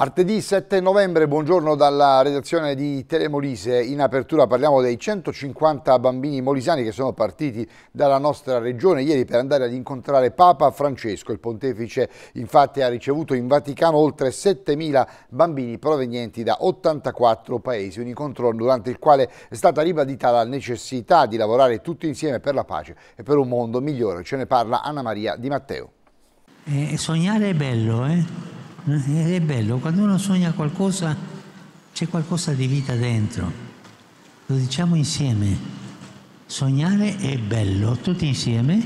Martedì 7 novembre, buongiorno dalla redazione di Telemolise. In apertura parliamo dei 150 bambini molisani che sono partiti dalla nostra regione ieri per andare ad incontrare Papa Francesco. Il pontefice infatti ha ricevuto in Vaticano oltre 7.000 bambini provenienti da 84 paesi. Un incontro durante il quale è stata ribadita la necessità di lavorare tutti insieme per la pace e per un mondo migliore. Ce ne parla Anna Maria Di Matteo. Eh, sognare è bello, eh? Ed eh, è bello, quando uno sogna qualcosa c'è qualcosa di vita dentro. Lo diciamo insieme. Sognare è bello, tutti insieme.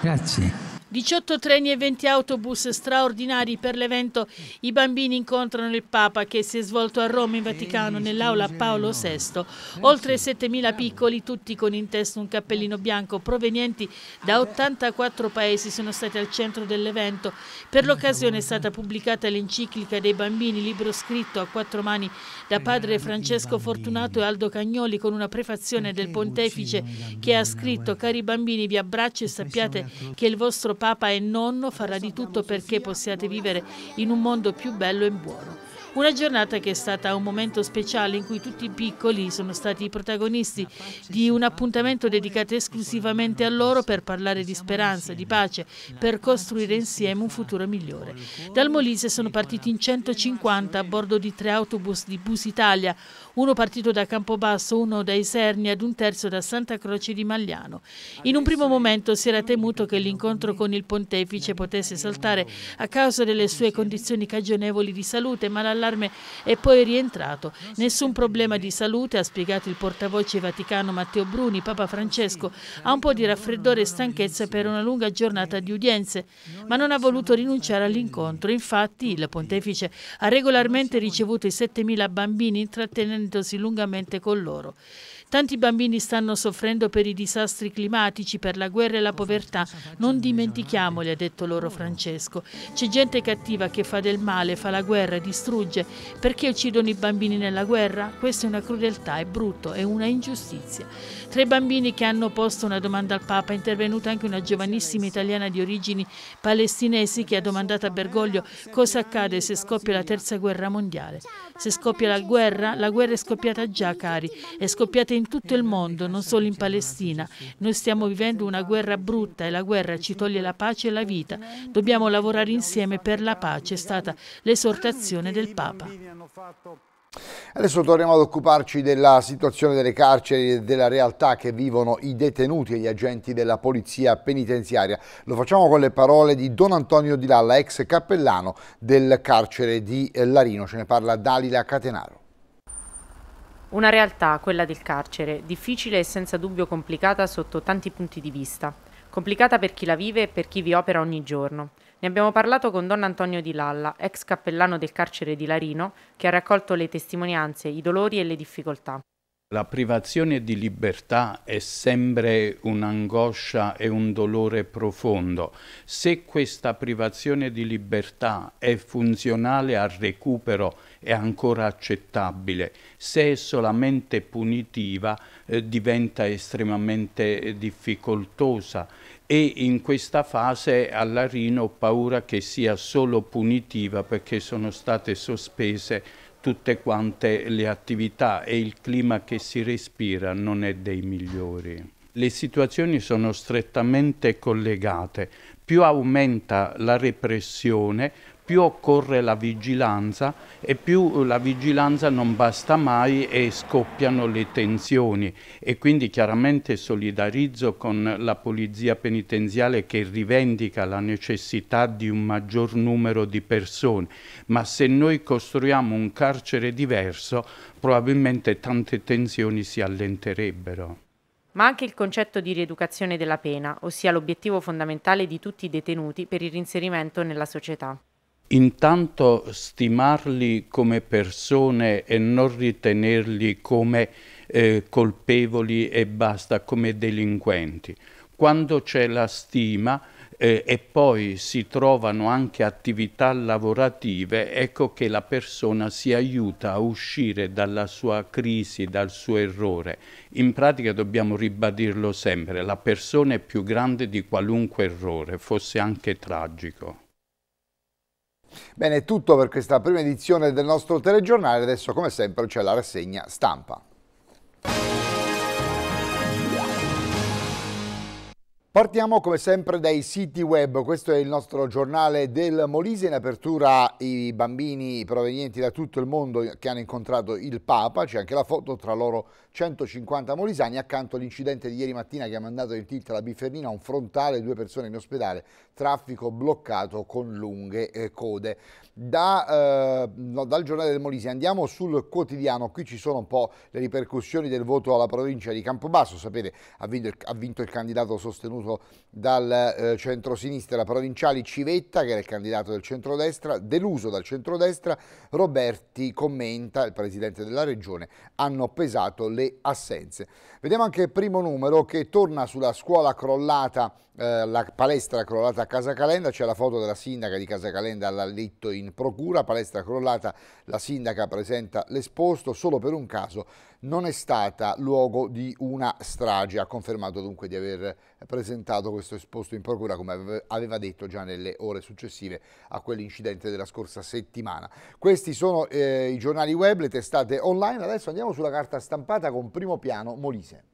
Grazie. 18 treni e 20 autobus straordinari per l'evento I bambini incontrano il Papa che si è svolto a Roma in Vaticano nell'aula Paolo VI. Eh, Oltre 7.000 piccoli, tutti con in testa un cappellino bianco, provenienti da 84 ah, paesi, sono stati al centro dell'evento. Per l'occasione è stata pubblicata l'enciclica dei bambini, libro scritto a quattro mani da eh, padre Francesco Fortunato e Aldo Cagnoli con una prefazione del pontefice che ha scritto eh? «Cari bambini, vi abbraccio e sappiate che il vostro Papa e nonno farà di tutto perché possiate vivere in un mondo più bello e buono. Una giornata che è stata un momento speciale in cui tutti i piccoli sono stati i protagonisti di un appuntamento dedicato esclusivamente a loro per parlare di speranza, di pace, per costruire insieme un futuro migliore. Dal Molise sono partiti in 150 a bordo di tre autobus di Bus Italia, uno partito da Campobasso, uno da Isernia ed un terzo da Santa Croce di Magliano. In un primo momento si era temuto che l'incontro con il pontefice potesse saltare a causa delle sue condizioni cagionevoli di salute, ma la allarme e poi è rientrato. Nessun problema di salute, ha spiegato il portavoce Vaticano Matteo Bruni, Papa Francesco ha un po' di raffreddore e stanchezza per una lunga giornata di udienze, ma non ha voluto rinunciare all'incontro. Infatti il pontefice ha regolarmente ricevuto i 7.000 bambini intrattenendosi lungamente con loro. Tanti bambini stanno soffrendo per i disastri climatici, per la guerra e la povertà. Non dimentichiamoli, ha detto loro Francesco. C'è gente cattiva che fa del male, fa la guerra, distrugge. Perché uccidono i bambini nella guerra? Questa è una crudeltà, è brutto, è una ingiustizia. Tra i bambini che hanno posto una domanda al Papa è intervenuta anche una giovanissima italiana di origini palestinesi che ha domandato a Bergoglio cosa accade se scoppia la terza guerra mondiale. Se scoppia la guerra, la guerra è scoppiata già, cari, è scoppiata in in tutto il mondo, non solo in Palestina. Noi stiamo vivendo una guerra brutta e la guerra ci toglie la pace e la vita. Dobbiamo lavorare insieme per la pace, è stata l'esortazione del Papa. Adesso torniamo ad occuparci della situazione delle carceri e della realtà che vivono i detenuti e gli agenti della polizia penitenziaria. Lo facciamo con le parole di Don Antonio Di Lalla, ex cappellano del carcere di eh, Larino. Ce ne parla Dalila Catenaro. Una realtà, quella del carcere, difficile e senza dubbio complicata sotto tanti punti di vista. Complicata per chi la vive e per chi vi opera ogni giorno. Ne abbiamo parlato con Don Antonio Di Lalla, ex cappellano del carcere di Larino, che ha raccolto le testimonianze, i dolori e le difficoltà. La privazione di libertà è sempre un'angoscia e un dolore profondo. Se questa privazione di libertà è funzionale al recupero è ancora accettabile, se è solamente punitiva eh, diventa estremamente eh, difficoltosa e in questa fase all'Arino ho paura che sia solo punitiva perché sono state sospese tutte quante le attività e il clima che si respira non è dei migliori. Le situazioni sono strettamente collegate. Più aumenta la repressione, più occorre la vigilanza e più la vigilanza non basta mai e scoppiano le tensioni e quindi chiaramente solidarizzo con la polizia penitenziale che rivendica la necessità di un maggior numero di persone, ma se noi costruiamo un carcere diverso probabilmente tante tensioni si allenterebbero ma anche il concetto di rieducazione della pena, ossia l'obiettivo fondamentale di tutti i detenuti per il rinserimento nella società intanto stimarli come persone e non ritenerli come eh, colpevoli e basta, come delinquenti. Quando c'è la stima eh, e poi si trovano anche attività lavorative, ecco che la persona si aiuta a uscire dalla sua crisi, dal suo errore. In pratica dobbiamo ribadirlo sempre, la persona è più grande di qualunque errore, fosse anche tragico. Bene, è tutto per questa prima edizione del nostro telegiornale, adesso come sempre c'è la rassegna stampa. Partiamo come sempre dai siti web, questo è il nostro giornale del Molise, in apertura i bambini provenienti da tutto il mondo che hanno incontrato il Papa, c'è anche la foto, tra loro 150 molisani accanto all'incidente di ieri mattina che ha mandato in tilt alla Bifernina, un frontale, due persone in ospedale, traffico bloccato con lunghe eh, code. Da, eh, no, dal giornale del Molise andiamo sul quotidiano, qui ci sono un po' le ripercussioni del voto alla provincia di Campobasso, sapete ha vinto il, ha vinto il candidato sostenuto dal eh, centro-sinistra provinciali Civetta che era il candidato del centrodestra, deluso dal centrodestra, Roberti commenta, il presidente della regione, hanno pesato le assenze. Vediamo anche il primo numero che torna sulla scuola crollata eh, la palestra crollata a Casa Calenda, c'è la foto della sindaca di Casa Calenda all'alletto in procura, palestra crollata, la sindaca presenta l'esposto, solo per un caso non è stata luogo di una strage, ha confermato dunque di aver presentato questo esposto in procura come aveva detto già nelle ore successive a quell'incidente della scorsa settimana. Questi sono eh, i giornali web, le testate online, adesso andiamo sulla carta stampata con primo piano Molise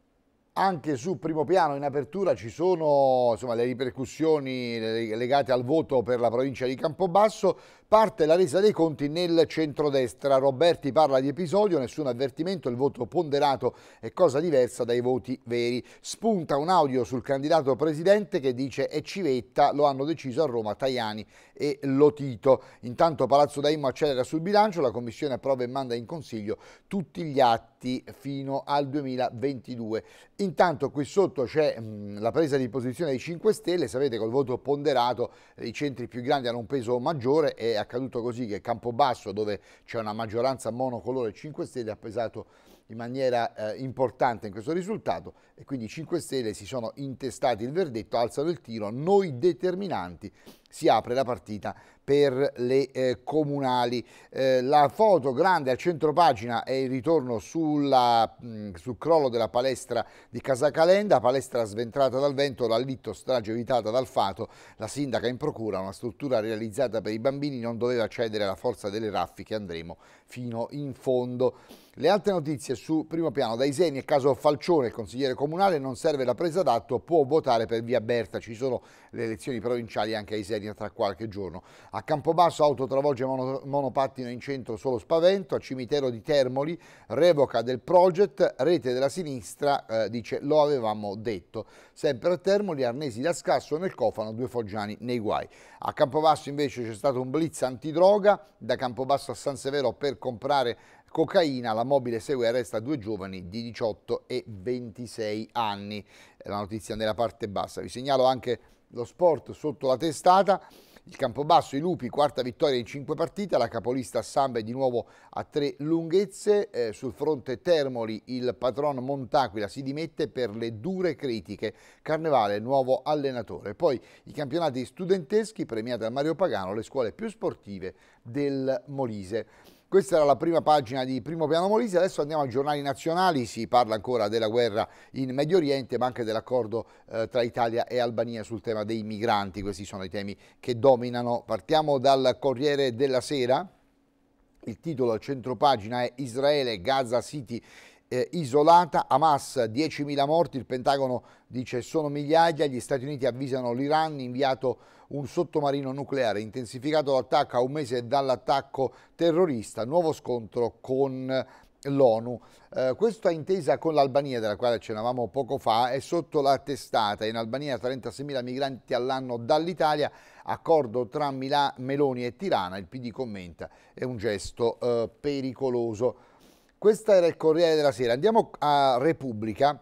anche su primo piano in apertura ci sono insomma, le ripercussioni legate al voto per la provincia di Campobasso Parte la resa dei conti nel centrodestra. Roberti parla di episodio, nessun avvertimento, il voto ponderato è cosa diversa dai voti veri. Spunta un audio sul candidato presidente che dice è civetta, lo hanno deciso a Roma Tajani e Lotito. Intanto Palazzo Daimo accelera sul bilancio, la Commissione approva e manda in Consiglio tutti gli atti fino al 2022. Intanto qui sotto c'è mm, la presa di posizione dei 5 Stelle, sapete col voto ponderato i centri più grandi hanno un peso maggiore e è accaduto così che Campobasso, dove c'è una maggioranza monocolore 5 Stelle, ha pesato in maniera eh, importante in questo risultato e quindi 5 Stelle si sono intestati il verdetto, alzano il tiro, noi determinanti si apre la partita per le eh, comunali. Eh, la foto grande a centro pagina è il ritorno sulla, mh, sul crollo della palestra di Casacalenda, palestra sventrata dal vento, la Litto strage evitata dal fato, la sindaca in procura, una struttura realizzata per i bambini non doveva cedere alla forza delle raffiche, andremo fino in fondo. Le altre notizie su primo piano, da Iseni e caso Falcione, il consigliere comunale, non serve la presa d'atto, può votare per via Berta, ci sono le elezioni provinciali anche a Iseni media tra qualche giorno. A Campobasso auto travolge mono, monopattino in centro solo spavento, a Cimitero di Termoli revoca del project, rete della sinistra eh, dice lo avevamo detto. Sempre a Termoli arnesi da scasso nel cofano due foggiani nei guai. A Campobasso invece c'è stato un blitz antidroga da Campobasso a San Severo per comprare cocaina, la mobile segue e arresta due giovani di 18 e 26 anni. La notizia nella parte bassa. Vi segnalo anche lo sport sotto la testata. Il Campobasso, i Lupi, quarta vittoria in cinque partite, la capolista Samba è di nuovo a tre lunghezze, eh, sul fronte Termoli il patron Montaquila si dimette per le dure critiche, Carnevale nuovo allenatore, poi i campionati studenteschi premiati a Mario Pagano, le scuole più sportive del Molise. Questa era la prima pagina di Primo Piano Molise, adesso andiamo ai giornali nazionali, si parla ancora della guerra in Medio Oriente ma anche dell'accordo eh, tra Italia e Albania sul tema dei migranti, questi sono i temi che dominano. Partiamo dal Corriere della Sera, il titolo al centro pagina è Israele, Gaza City eh, isolata, Hamas 10.000 morti, il Pentagono dice sono migliaia, gli Stati Uniti avvisano l'Iran, inviato un sottomarino nucleare, intensificato l'attacco a un mese dall'attacco terrorista, nuovo scontro con l'ONU. Eh, questa intesa con l'Albania, della quale accennavamo poco fa, è sotto la testata. In Albania 36.000 migranti all'anno dall'Italia, accordo tra Milà, Meloni e Tirana, il PD commenta, è un gesto eh, pericoloso. Questo era il Corriere della Sera. Andiamo a Repubblica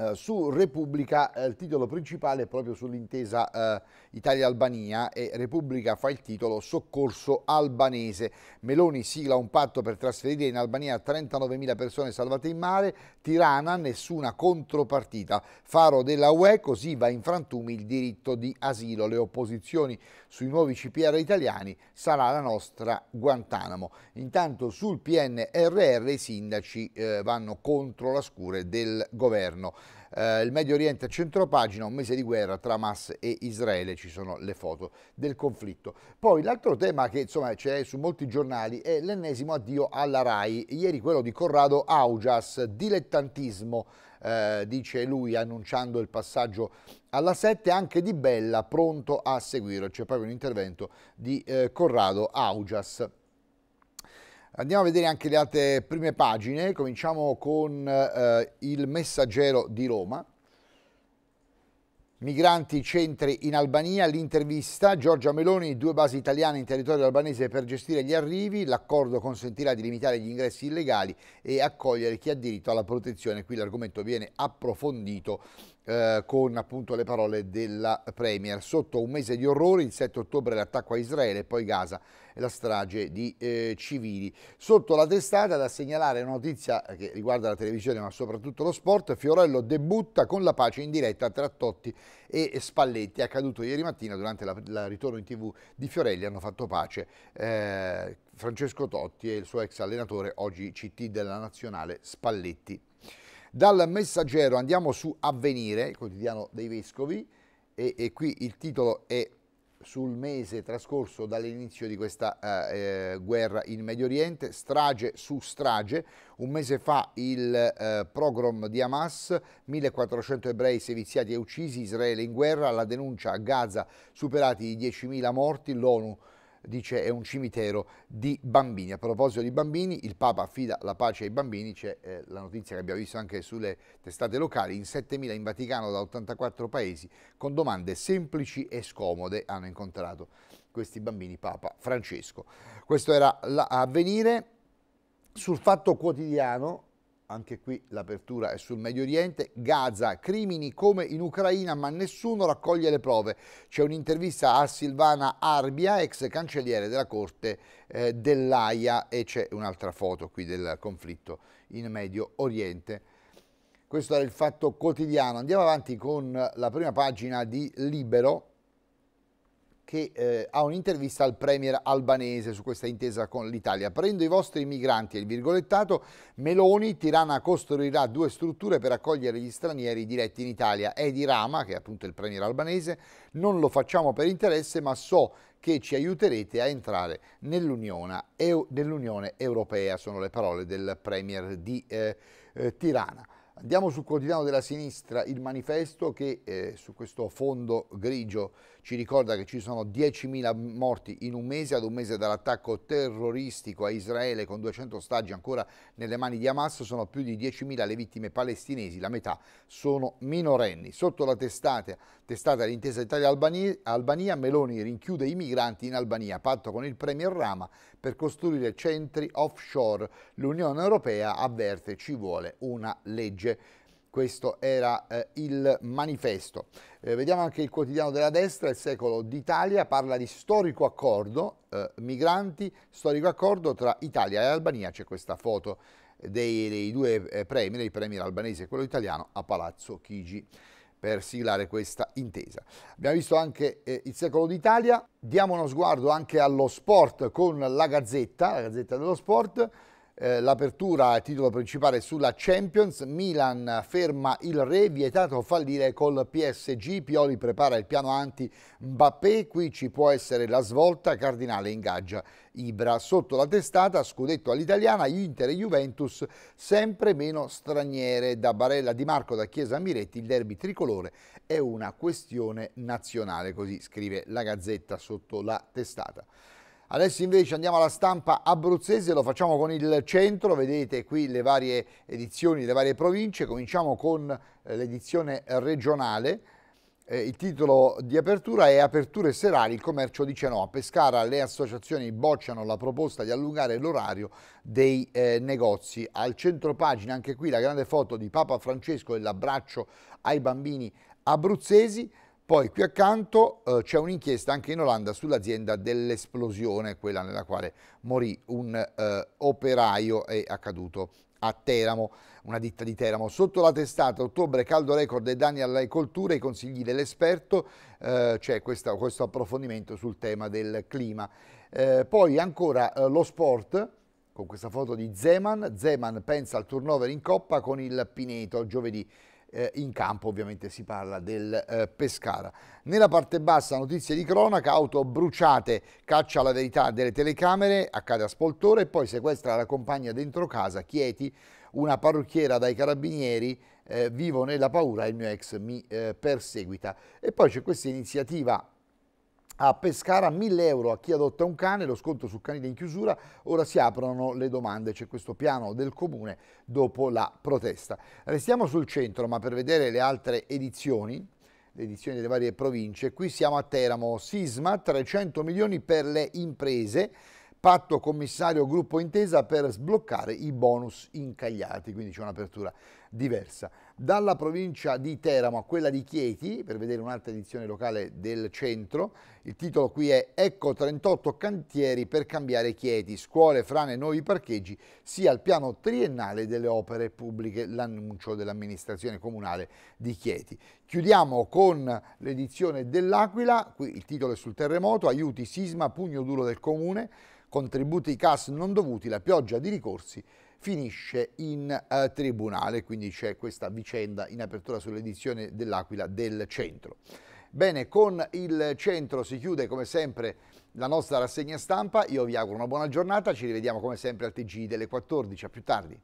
eh, su Repubblica uh, il titolo principale è proprio sull'intesa uh, Italia-Albania e Repubblica fa il titolo Soccorso albanese. Meloni sigla un patto per trasferire in Albania 39.000 persone salvate in mare, Tirana nessuna contropartita. Faro della UE così va in frantumi il diritto di asilo. Le opposizioni sui nuovi CPR italiani sarà la nostra Guantanamo. Intanto sul PNRR i sindaci vanno contro la scure del governo eh, il Medio Oriente a centropagina, un mese di guerra tra Hamas e Israele, ci sono le foto del conflitto. Poi l'altro tema che insomma c'è su molti giornali è l'ennesimo addio alla RAI, ieri quello di Corrado Augias, dilettantismo, eh, dice lui annunciando il passaggio alla 7 anche Di Bella pronto a seguire, c'è proprio un intervento di eh, Corrado Augias. Andiamo a vedere anche le altre prime pagine, cominciamo con eh, il messaggero di Roma. Migranti centri in Albania, l'intervista, Giorgia Meloni, due basi italiane in territorio albanese per gestire gli arrivi, l'accordo consentirà di limitare gli ingressi illegali e accogliere chi ha diritto alla protezione. Qui l'argomento viene approfondito eh, con appunto le parole della Premier. Sotto un mese di orrori, il 7 ottobre l'attacco a Israele e poi Gaza e la strage di eh, civili. Sotto la testata da segnalare una notizia che riguarda la televisione ma soprattutto lo sport, Fiorello debutta con la pace in diretta tra Totti e Spalletti, accaduto ieri mattina durante il ritorno in tv di Fiorelli, hanno fatto pace eh, Francesco Totti e il suo ex allenatore, oggi CT della Nazionale Spalletti. Dal messaggero andiamo su Avvenire, il quotidiano dei Vescovi, e, e qui il titolo è sul mese trascorso dall'inizio di questa eh, eh guerra in Medio Oriente, strage su strage. Un mese fa il eh, pogrom di Hamas, 1400 ebrei seviziati e uccisi, Israele in guerra, la denuncia a Gaza superati i 10.000 morti, l'ONU dice è un cimitero di bambini. A proposito di bambini, il Papa affida la pace ai bambini, c'è eh, la notizia che abbiamo visto anche sulle testate locali, in 7.000 in Vaticano da 84 paesi con domande semplici e scomode hanno incontrato questi bambini Papa Francesco. Questo era l'avvenire sul fatto quotidiano anche qui l'apertura è sul Medio Oriente, Gaza, crimini come in Ucraina ma nessuno raccoglie le prove. C'è un'intervista a Silvana Arbia, ex cancelliere della Corte eh, dell'AIA e c'è un'altra foto qui del conflitto in Medio Oriente. Questo era il fatto quotidiano. Andiamo avanti con la prima pagina di Libero che eh, ha un'intervista al premier albanese su questa intesa con l'Italia. Prendo i vostri migranti e il virgolettato, Meloni, Tirana costruirà due strutture per accogliere gli stranieri diretti in Italia. Edi Rama, che è appunto il premier albanese, non lo facciamo per interesse ma so che ci aiuterete a entrare nell'Unione Europea, sono le parole del premier di eh, eh, Tirana. Andiamo sul quotidiano della sinistra, il manifesto che eh, su questo fondo grigio ci ricorda che ci sono 10.000 morti in un mese, ad un mese dall'attacco terroristico a Israele con 200 ostaggi ancora nelle mani di Hamas, sono più di 10.000 le vittime palestinesi, la metà sono minorenni. Sotto la testata, testata l'intesa Italia-Albania, Meloni rinchiude i migranti in Albania, patto con il Premier Rama per costruire centri offshore. L'Unione Europea avverte ci vuole una legge. Questo era eh, il manifesto. Eh, vediamo anche il quotidiano della destra, il secolo d'Italia, parla di storico accordo, eh, migranti, storico accordo tra Italia e Albania, c'è questa foto dei, dei due eh, premi, il premier albanese e quello italiano, a Palazzo Chigi per siglare questa intesa. Abbiamo visto anche eh, il secolo d'Italia, diamo uno sguardo anche allo sport con la Gazzetta, la Gazzetta dello Sport, eh, l'apertura a titolo principale sulla Champions, Milan ferma il re, vietato fallire col PSG, Pioli prepara il piano anti Mbappé, qui ci può essere la svolta, Cardinale ingaggia Ibra. Sotto la testata, scudetto all'italiana, Inter e Juventus sempre meno straniere, da Barella Di Marco, da Chiesa Miretti, il derby tricolore è una questione nazionale, così scrive la Gazzetta sotto la testata. Adesso invece andiamo alla stampa abruzzese, lo facciamo con il centro, vedete qui le varie edizioni, le varie province, cominciamo con eh, l'edizione regionale, eh, il titolo di apertura è Aperture serali, il commercio dice no, a Pescara le associazioni bocciano la proposta di allungare l'orario dei eh, negozi. Al centro pagina anche qui la grande foto di Papa Francesco e l'abbraccio ai bambini abruzzesi, poi qui accanto eh, c'è un'inchiesta anche in Olanda sull'azienda dell'esplosione, quella nella quale morì un eh, operaio è accaduto a Teramo, una ditta di Teramo. Sotto la testata ottobre caldo record e danni alle colture, i consigli dell'esperto, eh, c'è questo approfondimento sul tema del clima. Eh, poi ancora eh, lo sport, con questa foto di Zeman, Zeman pensa al turnover in coppa con il Pineto giovedì eh, in campo ovviamente si parla del eh, Pescara. Nella parte bassa notizie di cronaca, auto bruciate, caccia la verità delle telecamere, accade a Spoltore e poi sequestra la compagna dentro casa, Chieti, una parrucchiera dai carabinieri, eh, vivo nella paura, il mio ex mi eh, perseguita. E poi c'è questa iniziativa a Pescara 1000 euro a chi adotta un cane, lo sconto su canile in chiusura, ora si aprono le domande, c'è questo piano del comune dopo la protesta. Restiamo sul centro ma per vedere le altre edizioni, le edizioni delle varie province, qui siamo a Teramo, Sisma 300 milioni per le imprese, patto commissario gruppo intesa per sbloccare i bonus incagliati, quindi c'è un'apertura diversa dalla provincia di Teramo a quella di Chieti, per vedere un'altra edizione locale del centro. Il titolo qui è Ecco 38 cantieri per cambiare Chieti, scuole, frane, nuovi parcheggi, sia il piano triennale delle opere pubbliche, l'annuncio dell'amministrazione comunale di Chieti. Chiudiamo con l'edizione dell'Aquila, qui il titolo è sul terremoto, aiuti sisma, pugno duro del comune, contributi CAS non dovuti, la pioggia di ricorsi finisce in eh, tribunale, quindi c'è questa vicenda in apertura sull'edizione dell'Aquila del centro. Bene, con il centro si chiude come sempre la nostra rassegna stampa, io vi auguro una buona giornata, ci rivediamo come sempre al TG delle 14, a più tardi.